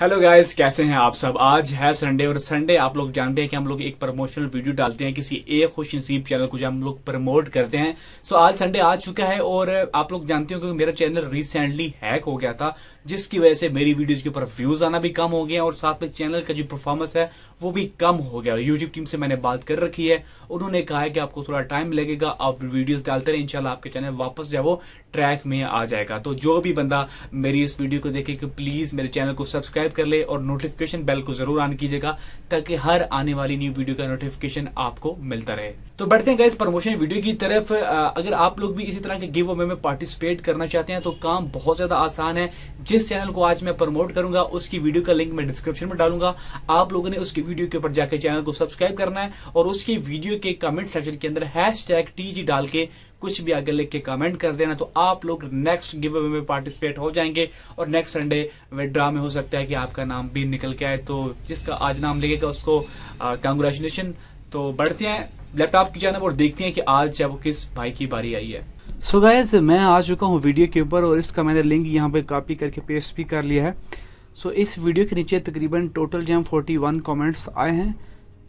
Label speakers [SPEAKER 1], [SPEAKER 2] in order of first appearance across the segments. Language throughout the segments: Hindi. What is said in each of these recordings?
[SPEAKER 1] हेलो गाइस कैसे हैं आप सब आज है संडे और संडे आप लोग जानते हैं कि हम लोग एक प्रमोशनल वीडियो डालते हैं किसी एक खुश नसीब चैनल को जो हम लोग प्रमोट करते हैं सो so, आज संडे आ चुका है और आप लोग जानते हो कि मेरा चैनल रिसेंटली हैक हो गया था जिसकी वजह से मेरी वीडियोज के ऊपर व्यूज आना भी कम हो गया और साथ में चैनल का जो परफॉर्मेंस है वो भी कम हो गया यूट्यूब टीम से मैंने बात कर रखी है उन्होंने कहा है कि आपको थोड़ा टाइम लगेगा आप वीडियोज डालते रहे इनशाला आपके चैनल वापस जो वो ट्रैक में आ जाएगा तो जो भी बंदा मेरी इस वीडियो को देखे प्लीज मेरे चैनल को सब्सक्राइब सब्सक्राइब कर ले और नोटिफिकेशन बेल को जरूर ऑन कीजिएगा ताकि हर आने वाली न्यू वीडियो का नोटिफिकेशन आपको मिलता रहे तो बढ़ते हैं गाइज प्रमोशन वीडियो की तरफ अगर आप लोग भी इसी तरह के गिव अवे में पार्टिसिपेट करना चाहते हैं तो काम बहुत ज्यादा आसान है जिस चैनल को आज मैं प्रमोट करूंगा उसकी वीडियो का लिंक मैं डिस्क्रिप्शन में डालूंगा आप लोगों ने उसकी वीडियो के ऊपर जाकर चैनल को सब्सक्राइब करना है और उसकी वीडियो के कमेंट सेक्शन के अंदर हैश टैग टीजी डाल के कुछ भी आगे लिख के कमेंट कर देना तो आप लोग नेक्स्ट गिव अवे में पार्टिसिपेट हो जाएंगे और नेक्स्ट संडे विड्रा में हो सकता है कि आपका नाम भी निकल के आए तो जिसका आज नाम लिखेगा उसको कंग्रेचुलेशन तो बढ़ते हैं लैपटॉप की जानब और देखते हैं कि आज चाहे वो किस भाई की बारी आई है सो so गाइज मैं आ चुका हूँ वीडियो के ऊपर और इसका मैंने लिंक यहाँ पे कॉपी करके पेस्ट भी कर लिया है सो so, इस वीडियो के नीचे तकरीबन टोटल जो है फोर्टी वन कॉमेंट्स आए हैं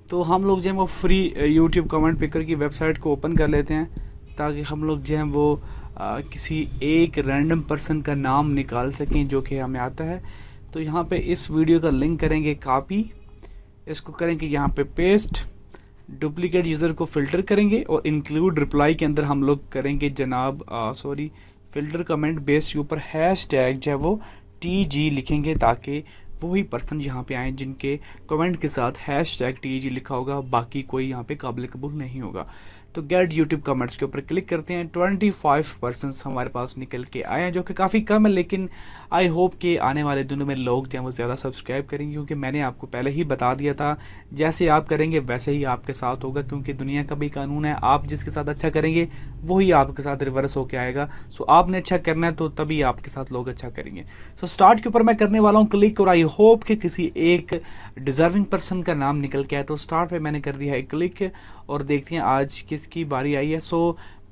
[SPEAKER 1] तो हम लोग जो है वो फ्री यूट्यूब कमेंट पिकर की वेबसाइट को ओपन कर लेते हैं ताकि हम लोग जो हैं वो आ, किसी एक रैंडम पर्सन का नाम निकाल सकें जो कि हमें आता है तो यहाँ पे इस वीडियो का लिंक करेंगे कापी इसको करेंगे यहाँ पे पेस्ट डुप्लीकेट यूज़र को फ़िल्टर करेंगे और इंक्लूड रिप्लाई के अंदर हम लोग करेंगे जनाब सॉरी फ़िल्टर कमेंट बेस के ऊपर हैश टैग जो है वो टी जी लिखेंगे ताकि वही पर्सन यहाँ पे आएँ जिनके कमेंट के साथ हैश टैग टी जी लिखा होगा बाकी कोई यहाँ पे काबिल कबूल नहीं होगा तो गेट यूट्यूब कमेंट्स के ऊपर क्लिक करते हैं ट्वेंटी फाइव परसेंट हमारे पास निकल के आए हैं जो कि काफ़ी कम है लेकिन आई होप कि आने वाले दिनों में लोग जो हैं वो ज़्यादा सब्सक्राइब करेंगे क्योंकि मैंने आपको पहले ही बता दिया था जैसे आप करेंगे वैसे ही आपके साथ होगा क्योंकि दुनिया का भी कानून है आप जिसके साथ अच्छा करेंगे वही आपके साथ रिवर्स होकर आएगा सो आपने अच्छा करना है तो तभी आपके साथ लोग अच्छा करेंगे सो स्टार्ट के ऊपर मैं करने वाला हूँ क्लिक और आई होप कि किसी एक डिजर्विंग पर्सन का नाम निकल के आए तो स्टार्ट पर मैंने कर दिया है क्लिक और देखते हैं आज किस इसकी बारी आई है सो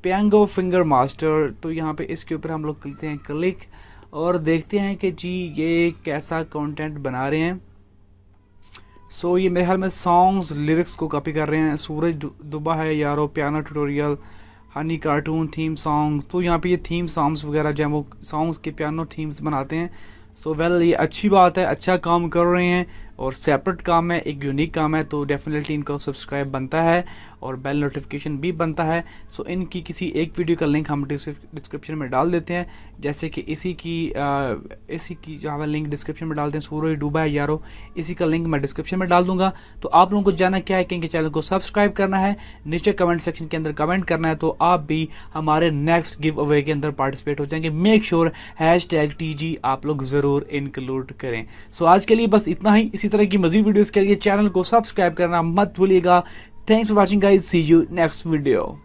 [SPEAKER 1] पेंगो फिंगर मास्टर तो यहाँ पे इसके ऊपर हम लोग करते हैं क्लिक और देखते हैं कि जी ये कैसा कंटेंट बना रहे हैं सो so, ये मेरे ख्याल में सॉन्ग्स लिरिक्स को कॉपी कर रहे हैं सूरज दुबा है यारो piano tutorial honey cartoon theme song तो यहाँ पे ये थीम सॉन्ग्स वगैरह जो वो सॉन्ग्स के पियानो थीम्स बनाते हैं सो so, वेल well, ये अच्छी बात है अच्छा काम कर रहे हैं और सेपरेट काम है एक यूनिक काम है तो डेफिनेटली इनका सब्सक्राइब बनता है और बेल नोटिफिकेशन भी बनता है सो इनकी किसी एक वीडियो का लिंक हम डिस्क्रिप्शन में डाल देते हैं जैसे कि इसी की आ, इसी की जो हमें लिंक डिस्क्रिप्शन में डालते हैं सूरो ही डूबा है यारो इसी का लिंक मैं डिस्क्रिप्शन में डाल दूंगा तो आप लोगों को जाना क्या है कि इनके चैनल को सब्सक्राइब करना है नीचे कमेंट सेक्शन के अंदर कमेंट करना है तो आप भी हमारे नेक्स्ट गिव अवे के अंदर पार्टिसिपेट हो जाएंगे make sure hashtag T G आप लोग ज़रूर इंक्लूड करें सो so, आज के लिए बस इतना ही इसी इसी तरह की मजीद वीडियोस के लिए चैनल को सब्सक्राइब करना मत भूलिएगा thanks for watching guys see you next video